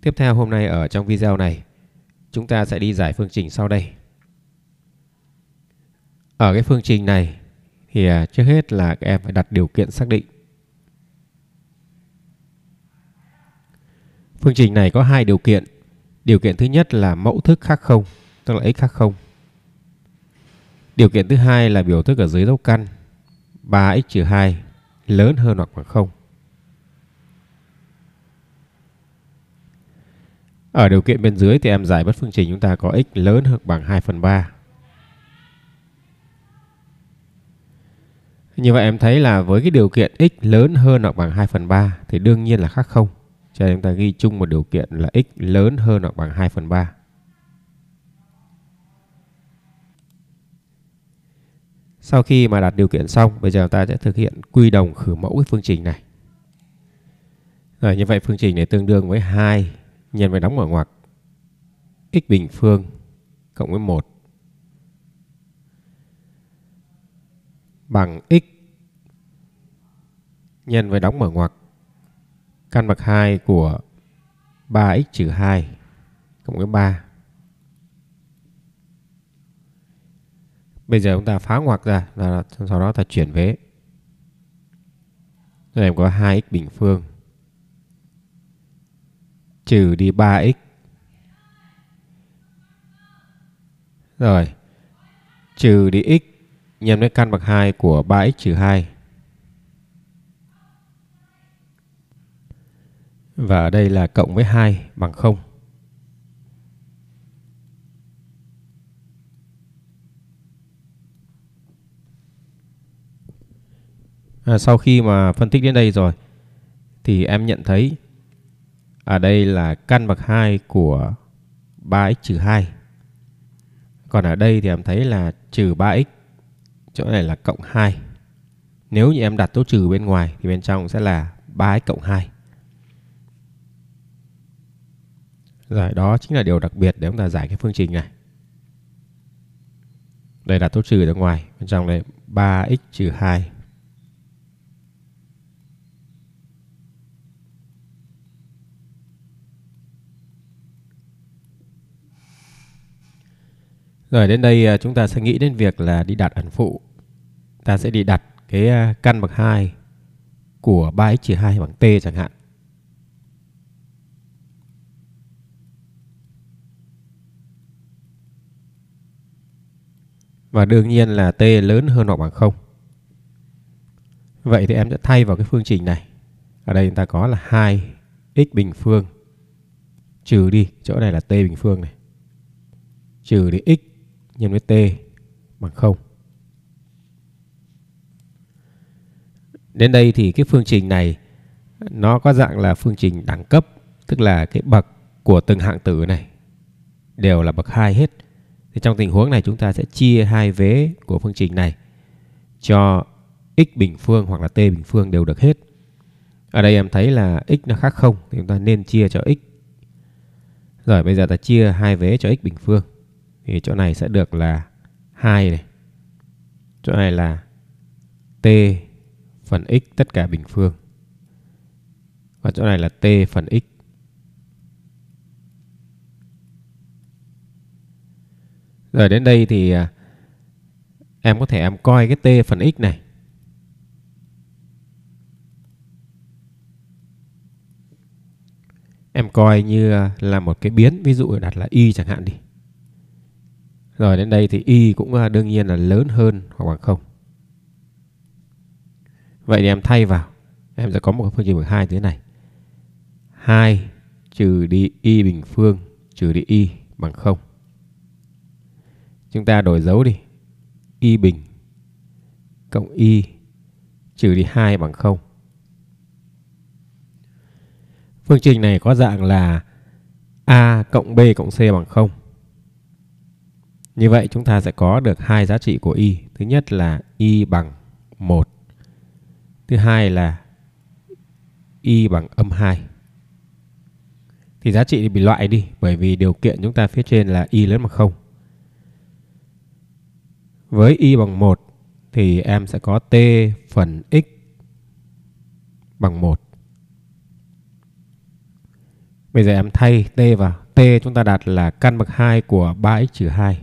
Tiếp theo hôm nay ở trong video này, chúng ta sẽ đi giải phương trình sau đây. Ở cái phương trình này thì à, trước hết là các em phải đặt điều kiện xác định. Phương trình này có hai điều kiện. Điều kiện thứ nhất là mẫu thức khác không, tức là x khác không. Điều kiện thứ hai là biểu thức ở dưới dấu căn 3x-2 lớn hơn hoặc bằng 0. Ở điều kiện bên dưới thì em giải bất phương trình chúng ta có x lớn hơn bằng 2 phần 3. Như vậy em thấy là với cái điều kiện x lớn hơn hoặc bằng 2 phần 3 thì đương nhiên là khác không. Cho nên chúng ta ghi chung một điều kiện là x lớn hơn hoặc bằng 2 phần 3. Sau khi mà đặt điều kiện xong, bây giờ ta sẽ thực hiện quy đồng khử mẫu cái phương trình này. Rồi, như vậy phương trình này tương đương với 2 nhân với đóng mở ngoặc x bình phương cộng với 1 bằng x nhân với đóng mở ngoặc căn bậc 2 của 3x trừ 2 cộng với 3. Bây giờ chúng ta phá ngoặc ra, và sau đó ta chuyển vế. Đây có 2x bình phương trừ đi 3x. Rồi, trừ đi x nhân với căn bậc 2 của 3x trừ 2. Và ở đây là cộng với 2 bằng 0. À, sau khi mà phân tích đến đây rồi thì em nhận thấy ở à, đây là căn bậc 2 của 3x trừ 2. Còn ở đây thì em thấy là trừ 3x, chỗ này là cộng 2. Nếu như em đặt dấu trừ bên ngoài thì bên trong sẽ là 3x cộng 2. Rồi, đó chính là điều đặc biệt để chúng ta giải cái phương trình này. Đây là dấu trừ ở ngoài, bên trong đây 3x trừ 2 Rồi đến đây à, chúng ta sẽ nghĩ đến việc là đi đặt ẩn phụ. Ta sẽ đi đặt cái à, căn bậc 2 của 3x2 bằng t chẳng hạn. Và đương nhiên là t lớn hơn hoặc bằng 0. Vậy thì em sẽ thay vào cái phương trình này. Ở đây chúng ta có là 2x bình phương trừ đi chỗ này là t bình phương này trừ đi x nhân với t bằng 0. Đến đây thì cái phương trình này nó có dạng là phương trình đẳng cấp, tức là cái bậc của từng hạng tử này đều là bậc 2 hết. Thì trong tình huống này chúng ta sẽ chia hai vế của phương trình này cho x bình phương hoặc là t bình phương đều được hết. Ở đây em thấy là x nó khác không thì chúng ta nên chia cho x. Rồi bây giờ ta chia hai vế cho x bình phương thì chỗ này sẽ được là 2 này. Chỗ này là t phần x tất cả bình phương. Và chỗ này là t phần x. Rồi đến đây thì à, em có thể em coi cái t phần x này em coi như à, là một cái biến ví dụ đặt là y chẳng hạn đi rồi đến đây thì y cũng à, đương nhiên là lớn hơn hoặc bằng không. Vậy thì em thay vào. Em sẽ có một phương trình bằng 2 thế này. 2 trừ đi y bình phương trừ đi y bằng 0. Chúng ta đổi dấu đi. y bình cộng y trừ đi 2 bằng 0. Phương trình này có dạng là a cộng b cộng c bằng 0 như vậy chúng ta sẽ có được hai giá trị của y. Thứ nhất là y bằng 1. Thứ hai là y bằng âm 2. Thì giá trị bị loại đi bởi vì điều kiện chúng ta phía trên là y lớn bằng 0. Với y bằng 1 thì em sẽ có t phần x bằng 1. Bây giờ em thay t vào. t chúng ta đặt là căn bậc 2 của 3x trừ 2.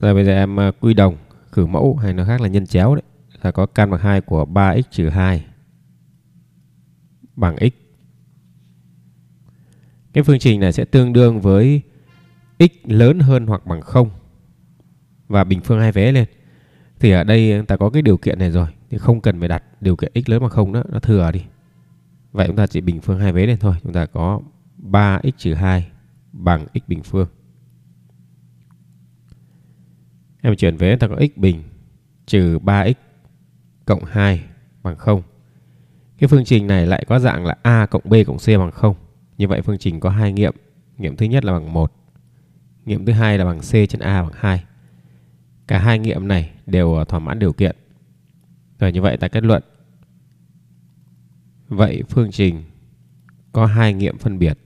Rồi bây giờ em à, quy đồng khử mẫu hay nó khác là nhân chéo đấy là có căn bằng 2 của 3x trừ 2 bằng x. Cái phương trình này sẽ tương đương với x lớn hơn hoặc bằng 0 và bình phương hai vế lên. Thì ở đây ta có cái điều kiện này rồi thì không cần phải đặt điều kiện x lớn bằng 0 nữa, nó thừa đi. Vậy chúng ta chỉ bình phương hai vế lên thôi, chúng ta có 3x trừ 2 bằng x bình phương. Em chuyển về ta có x bình trừ 3x cộng 2 bằng 0. Cái phương trình này lại có dạng là a cộng b cộng c bằng 0. Như vậy phương trình có hai nghiệm. Nghiệm thứ nhất là bằng 1. Nghiệm thứ hai là bằng c trên a bằng 2. Cả hai nghiệm này đều thỏa mãn điều kiện. Rồi như vậy ta kết luận. Vậy phương trình có hai nghiệm phân biệt.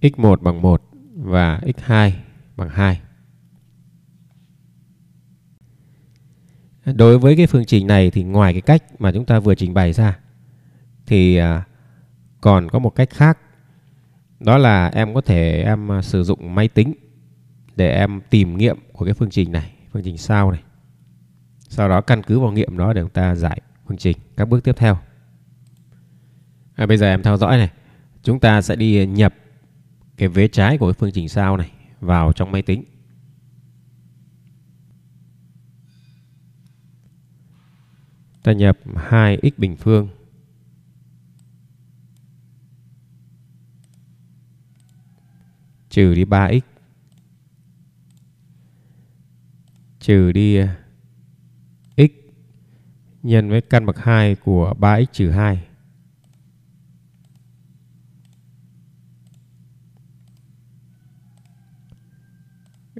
x1 bằng 1 và x2 bằng 2. Đối với cái phương trình này thì ngoài cái cách mà chúng ta vừa trình bày ra thì à, còn có một cách khác đó là em có thể em à, sử dụng máy tính để em tìm nghiệm của cái phương trình này, phương trình sau này. Sau đó căn cứ vào nghiệm đó để chúng ta giải phương trình các bước tiếp theo. À, bây giờ em theo dõi này. Chúng ta sẽ đi à, nhập cái vế trái của cái phương trình sao này vào trong máy tính. Ta nhập 2x bình phương trừ đi 3x trừ đi uh, x nhân với căn bậc 2 của 3x trừ 2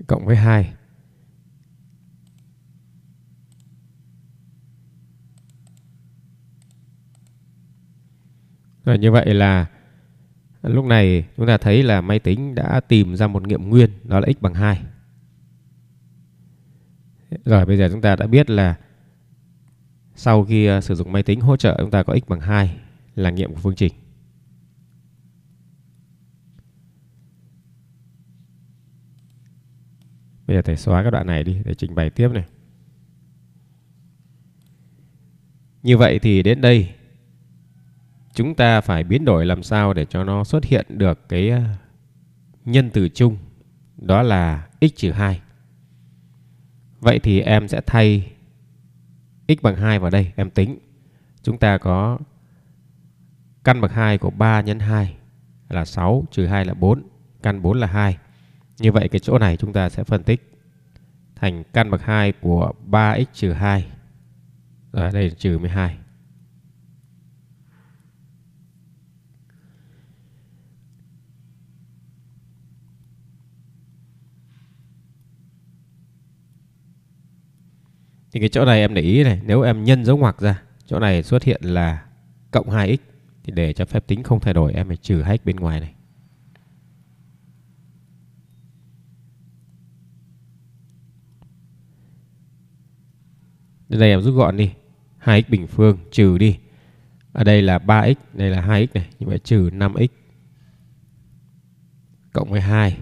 cộng với 2. Rồi như vậy là lúc này chúng ta thấy là máy tính đã tìm ra một nghiệm nguyên đó là x bằng 2. Rồi bây giờ chúng ta đã biết là sau khi ờ, sử dụng máy tính hỗ trợ chúng ta có x bằng 2 là nghiệm của phương trình. Bây giờ thầy xóa các đoạn này đi để trình bày tiếp này. Như vậy thì đến đây chúng ta phải biến đổi làm sao để cho nó xuất hiện được cái ờ, nhân từ chung đó là x trừ 2. Vậy thì em sẽ thay x bằng 2 vào đây, em tính. Chúng ta có căn bậc 2 của 3 nhân 2 là 6, trừ 2 là 4, căn 4 là 2. Như vậy cái chỗ này chúng ta sẽ phân tích thành căn bậc 2 của 3x trừ 2. Ở đây là trừ 12. Thì cái chỗ này em để ý này, nếu em nhân dấu ngoặc ra, chỗ này xuất hiện là cộng 2x thì để cho phép tính không thay đổi em phải trừ 2x bên ngoài này. Nên đây em rút gọn đi. 2x bình phương trừ đi. Ở đây là 3x, đây là 2x này. Như vậy trừ 5x cộng với 2.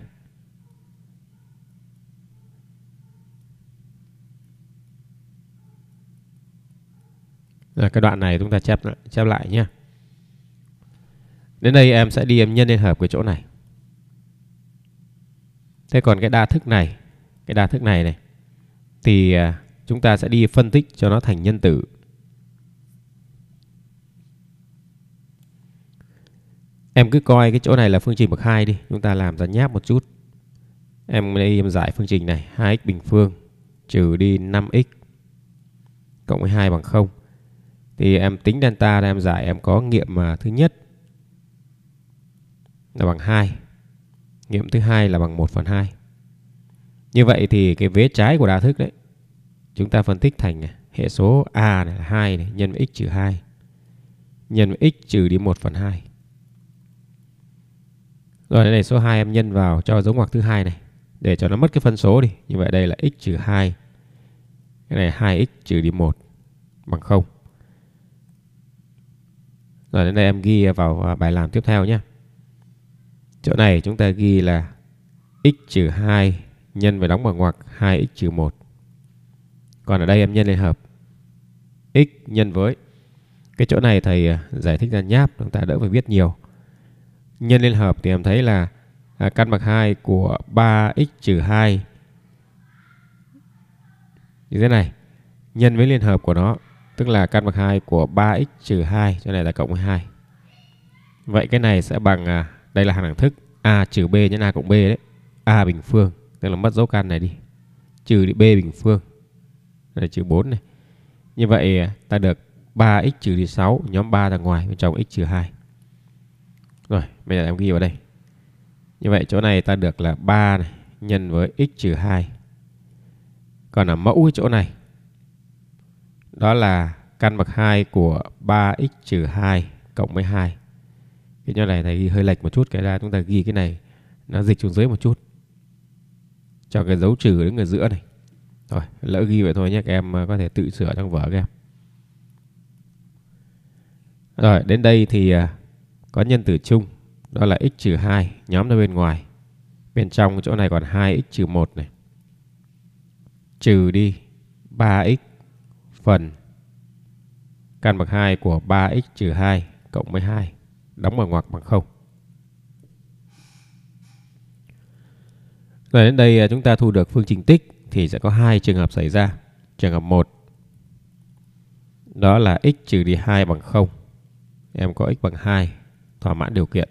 Rồi cái đoạn này chúng ta chép lại, chép lại nhé. Đến đây em sẽ đi em nhân liên hợp cái chỗ này. Thế còn cái đa thức này, cái đa thức này này thì à, Chúng ta sẽ đi phân tích cho nó thành nhân tử. Em cứ coi cái chỗ này là phương trình bậc 2 đi. Chúng ta làm ra nháp một chút. Em đây em giải phương trình này. 2x bình phương trừ đi 5x cộng với 2 bằng 0. Thì em tính delta em giải em có nghiệm mà thứ nhất là bằng 2. Nghiệm thứ hai là bằng 1 phần 2. Như vậy thì cái vế trái của đa thức đấy Chúng ta phân tích thành hệ số A này là 2 này, nhân với x trừ 2. Nhân với x trừ đi 1 phần 2. Rồi này số 2 em nhân vào cho dấu ngoặc thứ hai này để cho nó mất cái phân số đi. Như vậy đây là x trừ 2. Cái này 2x trừ đi 1 bằng 0. Rồi đến đây em ghi vào à, bài làm tiếp theo nhé. Chỗ này chúng ta ghi là x trừ 2 nhân với đóng bằng ngoặc 2x trừ 1 còn ở đây em nhân lên hợp x nhân với. Cái chỗ này thầy à, giải thích ra nháp, chúng ta đỡ phải viết nhiều. Nhân lên hợp thì em thấy là à, căn bậc 2 của 3x trừ 2 như thế này nhân với liên hợp của nó tức là căn bậc 2 của 3x trừ 2 cho này là cộng với 2 vậy cái này sẽ bằng à, đây là hàng đẳng thức a trừ b nhân a cộng b đấy a bình phương tức là mất dấu căn này đi trừ đi b bình phương là chữ 4 này. Như vậy à, ta được 3x trừ đi 6, nhóm 3 ra ngoài, bên trong x trừ 2. Rồi, bây giờ em ghi vào đây. Như vậy chỗ này ta được là 3 này, nhân với x trừ 2. Còn là mẫu chỗ này, đó là căn bậc 2 của 3x trừ 2 cộng với 2. Cái nhỏ này thầy ghi hơi lệch một chút, cái ra chúng ta ghi cái này nó dịch xuống dưới một chút. Cho cái dấu trừ đứng ở giữa này. Rồi, lỡ ghi vậy thôi nhé. Các em à, có thể tự sửa trong vở các em. Rồi, đến đây thì à, có nhân tử chung. Đó là x trừ 2 nhóm ra bên ngoài. Bên trong chỗ này còn 2x trừ 1 này. Trừ đi 3x phần căn bậc 2 của 3x trừ 2 cộng với 2. Đóng ở ngoặc bằng 0. Rồi đến đây à, chúng ta thu được phương trình tích thì sẽ có hai trường hợp xảy ra. Trường hợp 1 đó là x trừ đi 2 bằng 0. Em có x bằng 2 thỏa mãn điều kiện.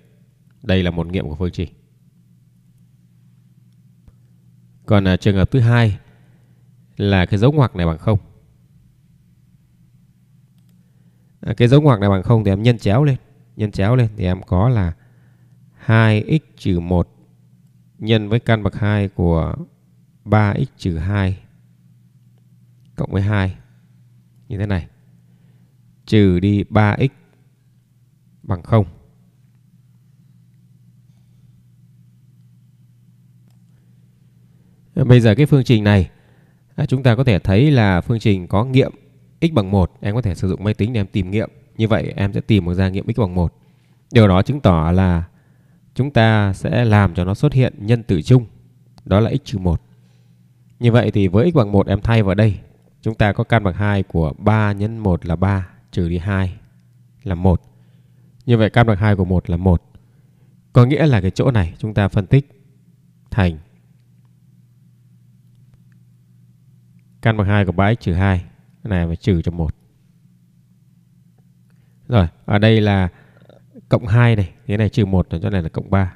Đây là một nghiệm của phương trình. Còn à, trường hợp thứ hai là cái dấu ngoặc này bằng 0. À, cái dấu ngoặc này bằng 0 thì em nhân chéo lên, nhân chéo lên thì em có là 2x trừ 1 nhân với căn bậc 2 của 3x trừ 2 cộng với 2 như thế này trừ đi 3x bằng 0. Bây giờ cái phương trình này à, chúng ta có thể thấy là phương trình có nghiệm x bằng 1. Em có thể sử dụng máy tính để em tìm nghiệm. Như vậy em sẽ tìm được ra nghiệm x bằng 1. Điều đó chứng tỏ là chúng ta sẽ làm cho nó xuất hiện nhân tử chung. Đó là x trừ 1. Như vậy thì với x bằng 1 em thay vào đây. Chúng ta có căn bậc 2 của 3 nhân 1 là 3 trừ đi 2 là 1. Như vậy căn bậc 2 của 1 là 1. Có nghĩa là cái chỗ này chúng ta phân tích thành căn bậc 2 của 3x trừ 2. Cái này phải trừ cho 1. Rồi, ở đây là cộng 2 này. thế này trừ 1, cho này là cộng 3.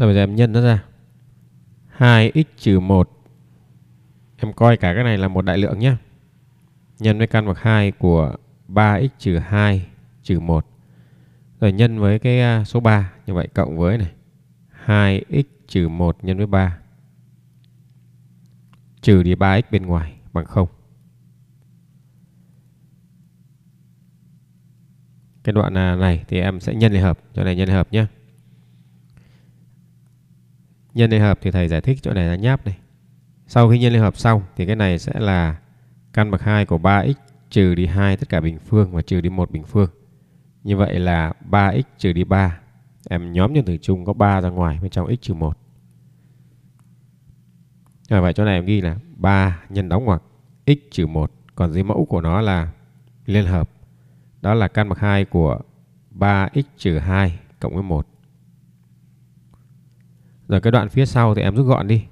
Rồi bây giờ em nhân nó ra. 2x trừ 1. Em coi cả cái này là một đại lượng nhé. Nhân với căn bậc 2 của 3x trừ 2 trừ 1. Rồi nhân với cái à, số 3. Như vậy cộng với này. 2x trừ 1 nhân với 3. Trừ đi 3x bên ngoài bằng 0. Cái đoạn à, này thì em sẽ nhân lại hợp. cho này nhân lại hợp nhé nhân liên hợp thì thầy giải thích chỗ này là nháp này. Sau khi nhân liên hợp xong thì cái này sẽ là căn bậc 2 của 3x trừ đi 2 tất cả bình phương và trừ đi 1 bình phương. Như vậy là 3x trừ đi 3. Em nhóm nhân tử chung có 3 ra ngoài bên trong x trừ 1. À, vậy chỗ này em ghi là 3 nhân đóng ngoặc x trừ 1. Còn dưới mẫu của nó là liên hợp. Đó là căn bậc 2 của 3x trừ 2 cộng với 1. Rồi cái đoạn phía sau thì em rút gọn đi.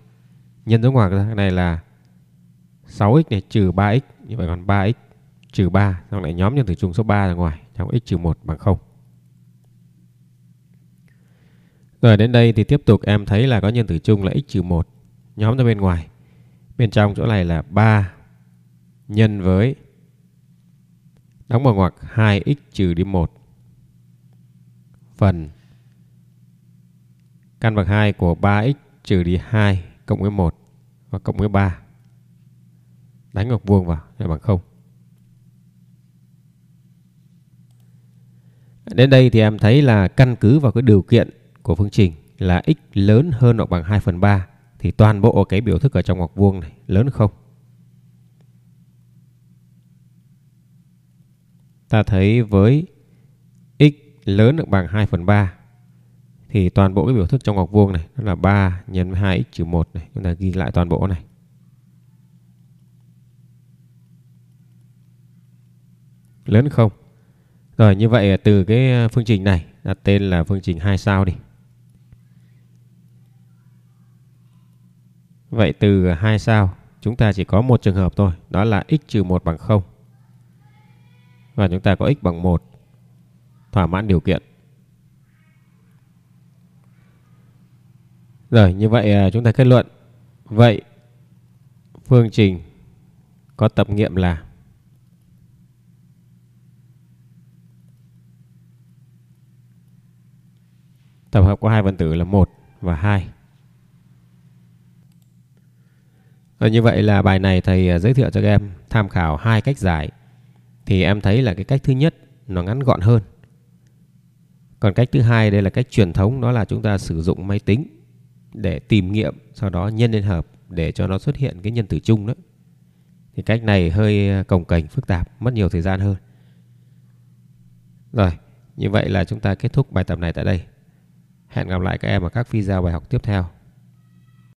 Nhân dấu ngoặc ra cái này là 6x này trừ 3x như vậy còn 3x trừ 3 xong lại nhóm nhân tử chung số 3 ra ngoài trong x trừ 1 bằng 0. Rồi đến đây thì tiếp tục em thấy là có nhân tử chung là x trừ 1 nhóm ra bên ngoài. Bên trong chỗ này là 3 nhân với đóng vào ngoặc 2x trừ đi 1 phần căn bậc 2 của 3x trừ đi 2 cộng với 1 và cộng với 3. Đánh ngược vuông vào là bằng 0. Đến đây thì em thấy là căn cứ vào cái điều kiện của phương trình là x lớn hơn hoặc bằng 2 phần 3 thì toàn bộ cái biểu thức ở trong ngoặc vuông này lớn không? Ta thấy với x lớn được bằng 2 phần 3 thì toàn bộ cái biểu thức trong ngoặc vuông này nó là 3 nhân với 2x trừ 1 này chúng ta ghi lại toàn bộ này lớn không rồi như vậy từ cái ờ, phương trình này đặt tên là phương trình 2 sao đi Vậy từ 2 sao chúng ta chỉ có một trường hợp thôi đó là x trừ 1 bằng 0 và chúng ta có x bằng 1 thỏa mãn điều kiện Rồi, như vậy à, chúng ta kết luận. Vậy, phương trình có tập nghiệm là tập hợp của hai phần tử là 1 và 2. Rồi như vậy là bài này thầy à, giới thiệu cho các em tham khảo hai cách giải. Thì em thấy là cái cách thứ nhất nó ngắn gọn hơn. Còn cách thứ hai đây là cách truyền thống đó là chúng ta sử dụng máy tính để tìm nghiệm sau đó nhân lên hợp để cho nó xuất hiện cái nhân tử chung đó thì cách này hơi ờ, cồng cành phức tạp mất nhiều thời gian hơn rồi như vậy là chúng ta kết thúc bài tập này tại đây hẹn gặp lại các em ở các video bài học tiếp theo